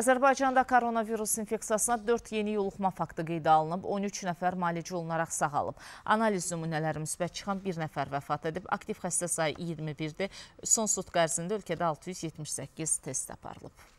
Azərbaycanda koronavirus infeksiyasına 4 yeni yoluxma faktı qeydə alınıb, 13 nəfər malicə olunaraq sağalıb. Analiz nümunələri müsbət çıxan 1 nəfər vəfat edib, aktiv xəstə sayı 21-dir. Son sutq ərzində ölkədə 678 test aparılıb.